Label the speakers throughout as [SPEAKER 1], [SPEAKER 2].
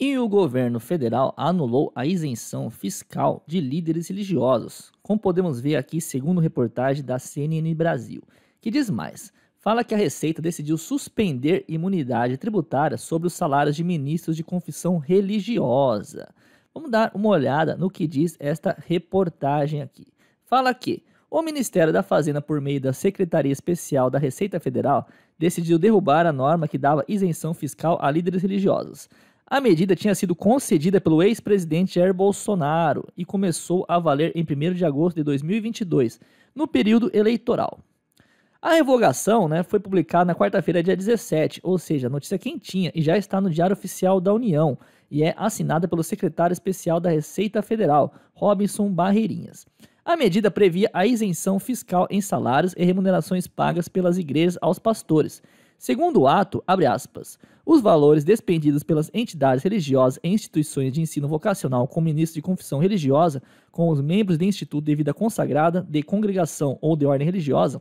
[SPEAKER 1] E o governo federal anulou a isenção fiscal de líderes religiosos, como podemos ver aqui segundo reportagem da CNN Brasil, que diz mais: fala que a Receita decidiu suspender imunidade tributária sobre os salários de ministros de confissão religiosa. Vamos dar uma olhada no que diz esta reportagem aqui. Fala que o Ministério da Fazenda, por meio da Secretaria Especial da Receita Federal, decidiu derrubar a norma que dava isenção fiscal a líderes religiosos. A medida tinha sido concedida pelo ex-presidente Jair Bolsonaro e começou a valer em 1 de agosto de 2022, no período eleitoral. A revogação né, foi publicada na quarta-feira, dia 17, ou seja, notícia quentinha, e já está no Diário Oficial da União e é assinada pelo secretário especial da Receita Federal, Robinson Barreirinhas. A medida previa a isenção fiscal em salários e remunerações pagas pelas igrejas aos pastores, Segundo o ato, abre aspas, os valores despendidos pelas entidades religiosas e instituições de ensino vocacional com ministro de confissão religiosa, com os membros de instituto de vida consagrada, de congregação ou de ordem religiosa,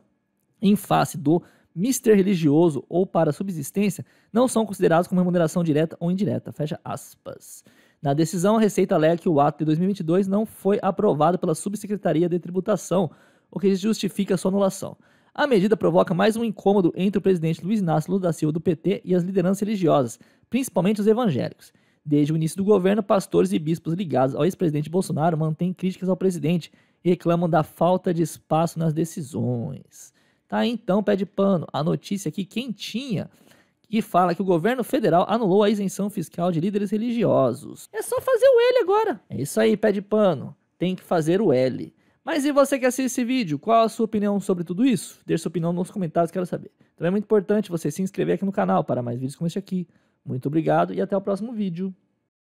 [SPEAKER 1] em face do mister religioso ou para subsistência, não são considerados como remuneração direta ou indireta. Fecha aspas. Na decisão, a Receita alega que o ato de 2022 não foi aprovado pela Subsecretaria de Tributação, o que justifica sua anulação. A medida provoca mais um incômodo entre o presidente Luiz Inácio Lula da Silva do PT e as lideranças religiosas, principalmente os evangélicos. Desde o início do governo, pastores e bispos ligados ao ex-presidente Bolsonaro mantêm críticas ao presidente e reclamam da falta de espaço nas decisões. Tá então, pé de pano, a notícia aqui quentinha que fala que o governo federal anulou a isenção fiscal de líderes religiosos. É só fazer o L agora. É isso aí, pé de pano. Tem que fazer o L. Mas e você que assiste esse vídeo, qual a sua opinião sobre tudo isso? Deixe sua opinião nos comentários, quero saber. Também é muito importante você se inscrever aqui no canal para mais vídeos como este aqui. Muito obrigado e até o próximo vídeo.